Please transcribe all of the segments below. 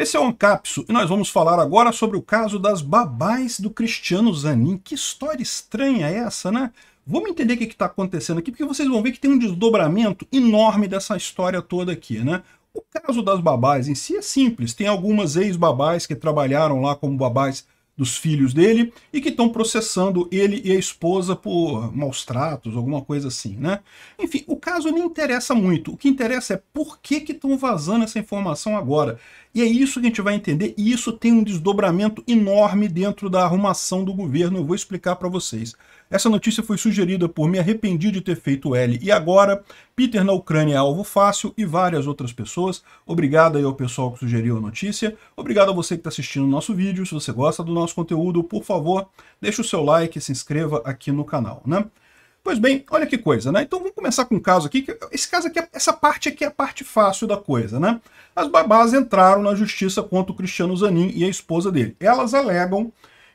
Esse é o Ancapso e nós vamos falar agora sobre o caso das babás do Cristiano Zanin. Que história estranha é essa, né? Vamos entender o que está acontecendo aqui, porque vocês vão ver que tem um desdobramento enorme dessa história toda aqui, né? O caso das babás em si é simples. Tem algumas ex-babás que trabalharam lá como babás dos filhos dele e que estão processando ele e a esposa por maus tratos, alguma coisa assim, né? Enfim, o caso nem interessa muito. O que interessa é por que estão vazando essa informação agora. E é isso que a gente vai entender, e isso tem um desdobramento enorme dentro da arrumação do governo, eu vou explicar para vocês. Essa notícia foi sugerida por Me Arrependi de Ter Feito L e Agora, Peter na Ucrânia é alvo fácil e várias outras pessoas. Obrigado aí ao pessoal que sugeriu a notícia. Obrigado a você que está assistindo o nosso vídeo. Se você gosta do nosso conteúdo, por favor, deixe o seu like e se inscreva aqui no canal. Né? Pois bem, olha que coisa, né? Então vamos começar com um caso aqui, que esse caso aqui, essa parte aqui é a parte fácil da coisa, né? As babás entraram na justiça contra o Cristiano Zanin e a esposa dele. Elas alegam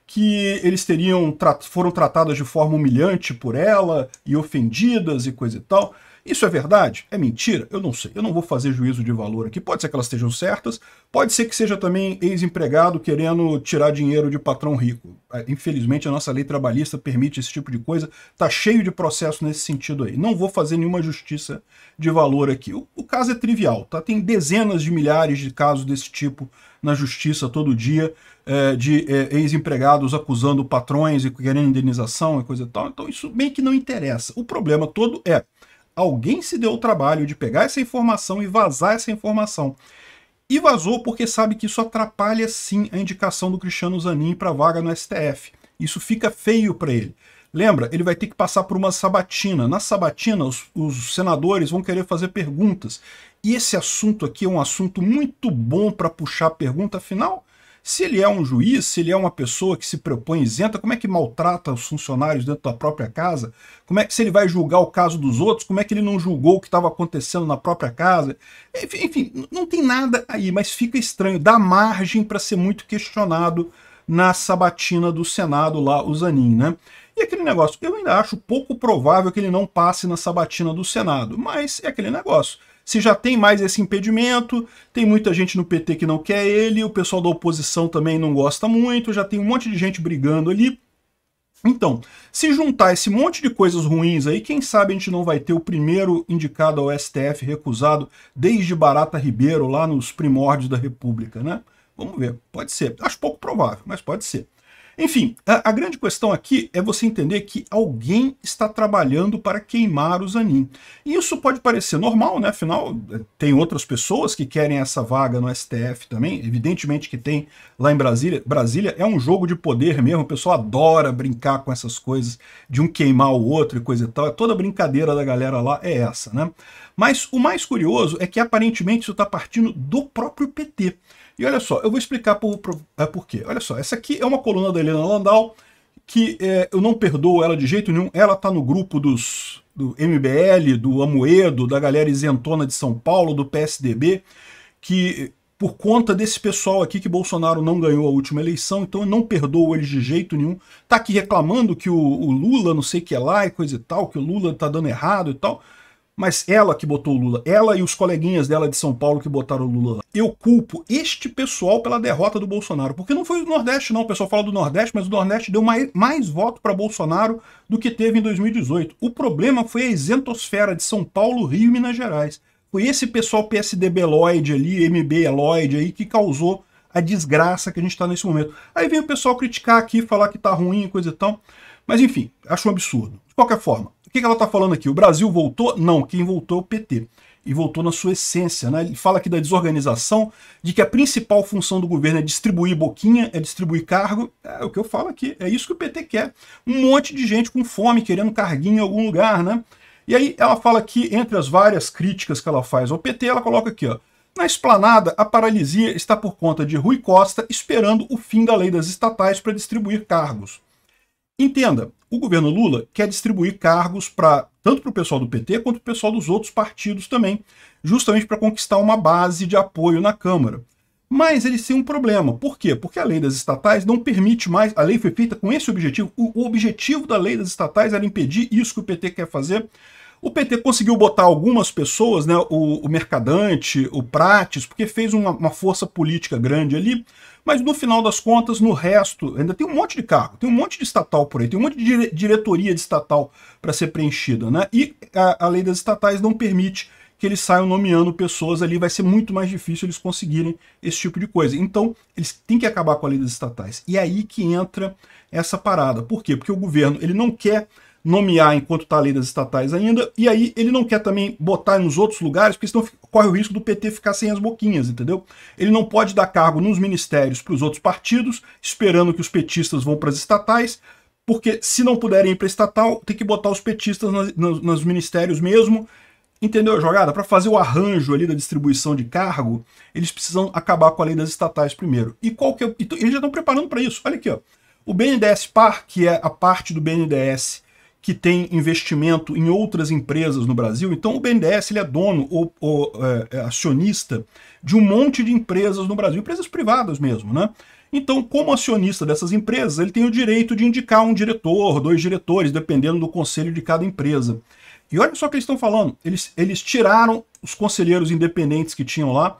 que eles teriam foram tratadas de forma humilhante por ela e ofendidas e coisa e tal. Isso é verdade? É mentira? Eu não sei. Eu não vou fazer juízo de valor aqui. Pode ser que elas estejam certas, pode ser que seja também ex-empregado querendo tirar dinheiro de patrão rico. É, infelizmente, a nossa lei trabalhista permite esse tipo de coisa. Tá cheio de processo nesse sentido aí. Não vou fazer nenhuma justiça de valor aqui. O, o caso é trivial, tá? Tem dezenas de milhares de casos desse tipo na justiça todo dia é, de é, ex-empregados acusando patrões e querendo indenização e coisa e tal. Então isso bem que não interessa. O problema todo é Alguém se deu o trabalho de pegar essa informação e vazar essa informação. E vazou porque sabe que isso atrapalha sim a indicação do Cristiano Zanin para vaga no STF. Isso fica feio para ele. Lembra, ele vai ter que passar por uma sabatina. Na sabatina, os, os, senadores vão querer fazer perguntas. E esse assunto aqui é um assunto muito bom para puxar pergunta, afinal, se ele é um juiz, se ele é uma pessoa que se propõe isenta, como é que maltrata os funcionários dentro da própria casa? Como é que se ele vai julgar o caso dos outros, como é que ele não julgou o que estava acontecendo na própria casa? Enfim, enfim, não tem nada aí, mas fica estranho, dá margem para ser muito questionado na sabatina do Senado lá, o Zanin, né? E aquele negócio, eu ainda acho pouco provável que ele não passe na sabatina do Senado, mas é aquele negócio se já tem mais esse impedimento, tem muita gente no PT que não quer ele, o pessoal da oposição também não gosta muito, já tem um monte de gente brigando ali. Então, se juntar esse monte de coisas ruins aí, quem sabe a gente não vai ter o primeiro indicado ao STF recusado desde Barata Ribeiro, lá nos primórdios da República, né? Vamos ver, pode ser. Acho pouco provável, mas pode ser. Enfim, a, a, grande questão aqui é você entender que alguém está trabalhando para queimar o Zanin. E isso pode parecer normal, né? Afinal, eh, tem outras pessoas que querem essa vaga no STF também. Evidentemente que tem lá em Brasília. Brasília é um jogo de poder mesmo. O pessoal adora brincar com essas coisas de um queimar o outro e coisa e tal. É toda brincadeira da galera lá é essa, né? Mas o mais curioso é que aparentemente isso está partindo do próprio PT. E olha só, eu vou explicar por, por, é, por quê. Olha só, essa aqui é uma coluna da Helena Landau, que é, eu não perdoo ela de jeito nenhum. Ela está no grupo dos do MBL, do Amoedo, da galera isentona de São Paulo, do PSDB, que por conta desse pessoal aqui que Bolsonaro não ganhou a última eleição, então eu não perdoo eles de jeito nenhum. Tá aqui reclamando que o, o Lula não sei o que é lá e coisa e tal, que o Lula tá dando errado e tal mas ela que botou o Lula, ela e os coleguinhas dela de São Paulo que botaram o Lula lá. Eu culpo este pessoal pela derrota do Bolsonaro, porque não foi o Nordeste não, o pessoal fala do Nordeste, mas o Nordeste deu mais, mais voto para Bolsonaro do que teve em 2018. O problema foi a isentosfera de São Paulo, Rio e Minas Gerais. Foi esse pessoal PSDB Lloyd ali, MB Lloyd aí, que causou a desgraça que a gente está nesse momento. Aí vem o pessoal criticar aqui, falar que tá ruim e coisa e tal. Mas enfim, acho um absurdo. De qualquer forma, que, que ela está falando aqui? O Brasil voltou? Não, quem voltou é o PT. E voltou na sua essência. Né? Ele fala aqui da desorganização, de que a principal função do governo é distribuir boquinha, é distribuir cargo. É, é o que eu falo aqui, é isso que o PT quer. Um monte de gente com fome, querendo carguinho em algum lugar, né? E aí ela fala aqui, entre as várias críticas que ela faz ao PT, ela coloca aqui, ó. Na esplanada, a paralisia está por conta de Rui Costa esperando o fim da lei das estatais para distribuir cargos. Entenda, o governo Lula quer distribuir cargos para tanto para o pessoal do PT quanto para o pessoal dos outros partidos também, justamente para conquistar uma base de apoio na Câmara. Mas eles têm um problema. Por quê? Porque a lei das estatais não permite mais. A lei foi feita com esse objetivo. O objetivo da lei das estatais era impedir isso que o PT quer fazer. O PT conseguiu botar algumas pessoas, né, o, o Mercadante, o Prates, porque fez uma, uma força política grande ali, mas no final das contas, no resto, ainda tem um monte de cargo, tem um monte de estatal por aí, tem um monte de diretoria de estatal para ser preenchida, né? E a, a lei das estatais não permite que eles saiam nomeando pessoas ali, vai ser muito mais difícil eles conseguirem esse tipo de coisa. Então, eles têm que acabar com a lei das estatais. E é aí que entra essa parada. Por quê? Porque o governo ele não quer nomear enquanto está a lei das estatais ainda, e aí ele não quer também botar nos outros lugares, porque senão corre o risco do PT ficar sem as boquinhas, entendeu? Ele não pode dar cargo nos ministérios para os outros partidos, esperando que os petistas vão para as estatais, porque se não puderem ir para estatal, tem que botar os petistas nas, nos ministérios mesmo. Entendeu a jogada? Para fazer o arranjo ali da distribuição de cargo, eles precisam acabar com a lei das estatais primeiro. E qual que é, então, eles já estão preparando para isso. Olha aqui, ó. O BNDES Par, que é a parte do BNDES que tem investimento em outras empresas no Brasil. Então o BNDES ele é dono ou, ou é, é, acionista de um monte de empresas no Brasil, empresas privadas mesmo, né? Então, como acionista dessas empresas, ele tem o direito de indicar um diretor, dois diretores, dependendo do conselho de cada empresa. E olha só o que eles estão falando. Eles, eles tiraram os conselheiros independentes que tinham lá.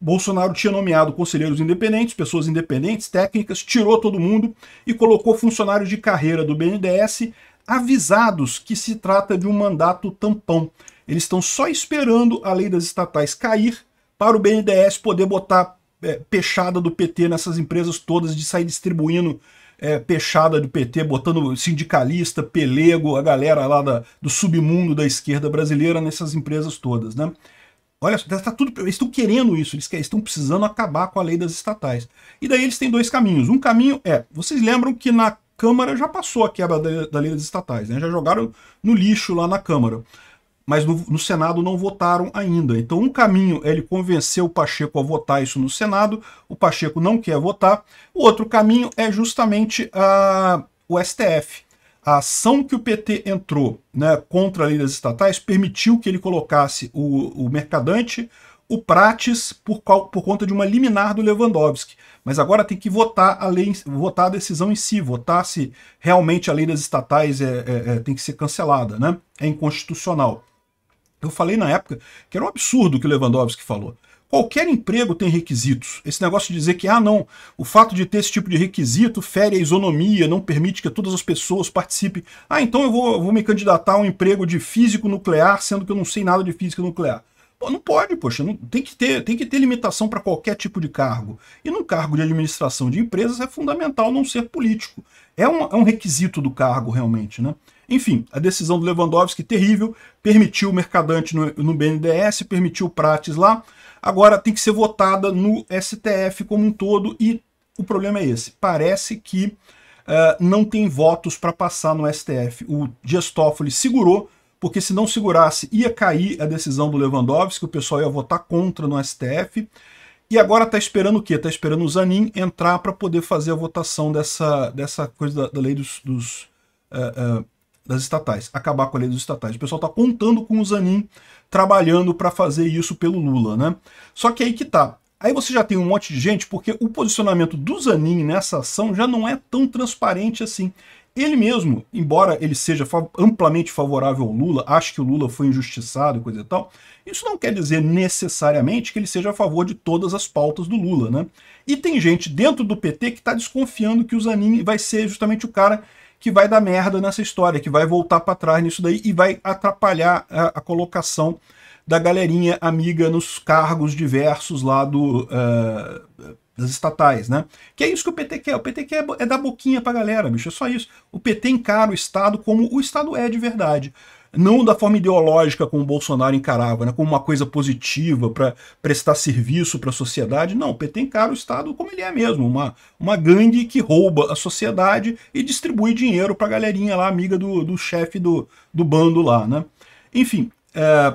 Bolsonaro tinha nomeado conselheiros independentes, pessoas independentes, técnicas, tirou todo mundo e colocou funcionários de carreira do BNDES avisados que se trata de um mandato tampão. Eles estão só esperando a lei das estatais cair para o BNDES poder botar é, peixada do PT nessas empresas todas de sair distribuindo é, peixada do PT, botando sindicalista, pelego, a galera lá da, do submundo da esquerda brasileira nessas empresas todas, né? Olha, tá tudo, eles estão querendo isso, eles estão precisando acabar com a lei das estatais. E daí eles têm dois caminhos. Um caminho é, vocês lembram que na Câmara já passou a quebra da, da lei das estatais, né? já jogaram no lixo lá na Câmara. Mas no, no, Senado não votaram ainda. Então, um caminho é ele convencer o Pacheco a votar isso no Senado, o Pacheco não quer votar. O outro caminho é justamente a, ah, o STF. A ação que o PT entrou né, contra a lei das estatais permitiu que ele colocasse o, o mercadante, o Prates por, qual, por conta de uma liminar do Lewandowski. Mas agora tem que votar a lei, votar a decisão em si, votar se realmente a lei das estatais é, é, é tem que ser cancelada, né? É inconstitucional. Eu falei na época que era um absurdo o que o Lewandowski falou. Qualquer emprego tem requisitos. Esse negócio de dizer que, ah, não, o fato de ter esse tipo de requisito fere a isonomia, não permite que todas as pessoas participem. Ah, então eu vou, vou me candidatar a um emprego de físico nuclear, sendo que eu não sei nada de física nuclear não pode, poxa, não, tem, que ter, tem que ter limitação para qualquer tipo de cargo. E num cargo de administração de empresas é fundamental não ser político. É um, é um requisito do cargo, realmente, né? Enfim, a decisão do Lewandowski, terrível, permitiu o Mercadante no, no BNDES, permitiu o Prates lá, agora tem que ser votada no STF como um todo e o problema é esse. Parece que uh, não tem votos para passar no STF. O Dias Toffoli segurou porque se não segurasse, ia cair a decisão do Lewandowski, o pessoal ia votar contra no STF. E agora está esperando o quê? Está esperando o Zanin entrar para poder fazer a votação dessa, dessa coisa da, da lei dos, dos uh, uh, das estatais, acabar com a lei dos estatais. O pessoal está contando com o Zanin trabalhando para fazer isso pelo Lula, né? Só que aí que tá. Aí você já tem um monte de gente, porque o posicionamento do Zanin nessa ação já não é tão transparente assim. Ele mesmo, embora ele seja amplamente favorável ao Lula, acha que o Lula foi injustiçado e coisa e tal, isso não quer dizer necessariamente que ele seja a favor de todas as pautas do Lula, né? E tem gente dentro do PT que está desconfiando que o Zanin vai ser justamente o cara que vai dar merda nessa história, que vai voltar para trás nisso daí e vai atrapalhar a, a, colocação da galerinha amiga nos cargos diversos lá do uh, das estatais, né? Que é isso que o PT quer. O PT quer é, é dar boquinha pra galera, bicho. É só isso. O PT encara o Estado como o Estado é de verdade. Não da forma ideológica como o Bolsonaro encarava, né? como uma coisa positiva para prestar serviço para a sociedade. Não, o PT encara o Estado como ele é mesmo, uma, uma gangue que rouba a sociedade e distribui dinheiro para a galerinha lá, amiga do, do chefe do, do bando lá. Né? Enfim, é,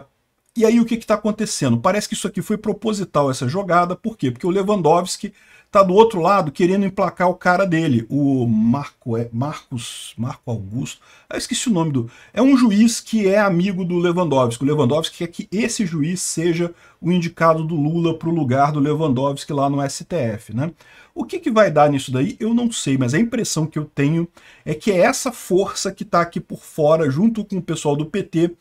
e aí o que está acontecendo? Parece que isso aqui foi proposital, essa jogada. Por quê? Porque o Lewandowski está do outro lado querendo emplacar o cara dele, o Marco, é, Marcos, Marco Augusto. Ah, esqueci o nome do. É um juiz que é amigo do Lewandowski. O Lewandowski quer que esse juiz seja o indicado do Lula para o lugar do Lewandowski lá no STF. Né? O que, que vai dar nisso daí? Eu não sei, mas a impressão que eu tenho é que é essa força que está aqui por fora, junto com o pessoal do PT,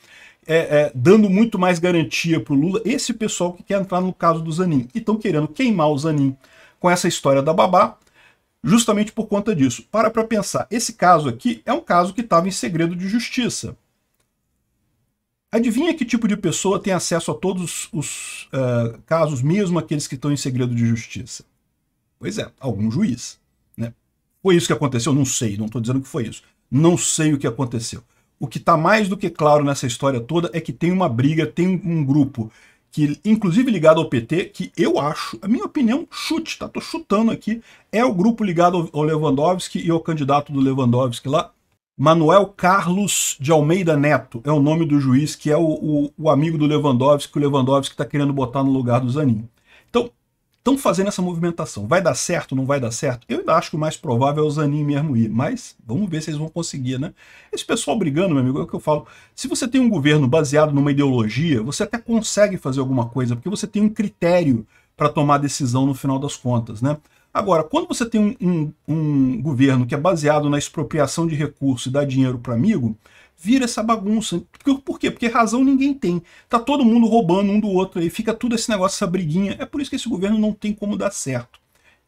é, é, dando muito mais garantia para o Lula, esse pessoal que quer entrar no caso do Zanin, e estão querendo queimar o Zanin com essa história da babá, justamente por conta disso. Para para pensar, esse caso aqui é um caso que estava em segredo de justiça. Adivinha que tipo de pessoa tem acesso a todos os uh, casos, mesmo aqueles que estão em segredo de justiça? Pois é, algum juiz. Né? Foi isso que aconteceu? Não sei, não estou dizendo que foi isso. Não sei o que aconteceu o que está mais do que claro nessa história toda é que tem uma briga, tem um grupo, que inclusive ligado ao PT, que eu acho, a minha opinião, chute, tá? Tô chutando aqui, é o grupo ligado ao Lewandowski e ao candidato do Lewandowski lá, Manuel Carlos de Almeida Neto, é o nome do juiz, que é o, o, o amigo do Lewandowski, que o Lewandowski está querendo botar no lugar do Zanin. Então, estão fazendo essa movimentação. Vai dar certo, não vai dar certo? Eu ainda acho que o mais provável é o Zanin mesmo ir, mas vamos ver se eles vão conseguir, né? Esse pessoal brigando, meu amigo, é o que eu falo. Se você tem um governo baseado numa ideologia, você até consegue fazer alguma coisa, porque você tem um critério para tomar decisão no final das contas, né? Agora, quando você tem um, um, um governo que é baseado na expropriação de recursos e dá dinheiro para amigo, vira essa bagunça. Por, por quê? Porque razão ninguém tem. Tá todo mundo roubando um do outro aí, fica tudo esse negócio, essa briguinha. É por isso que esse governo não tem como dar certo.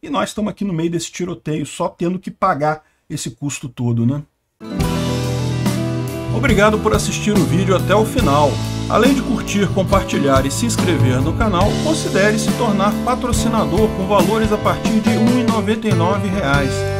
E nós estamos aqui no meio desse tiroteio, só tendo que pagar esse custo todo, né? Obrigado por assistir o vídeo até o final. Além de curtir, compartilhar e se inscrever no canal, considere se tornar patrocinador com valores a partir de R$ 1,99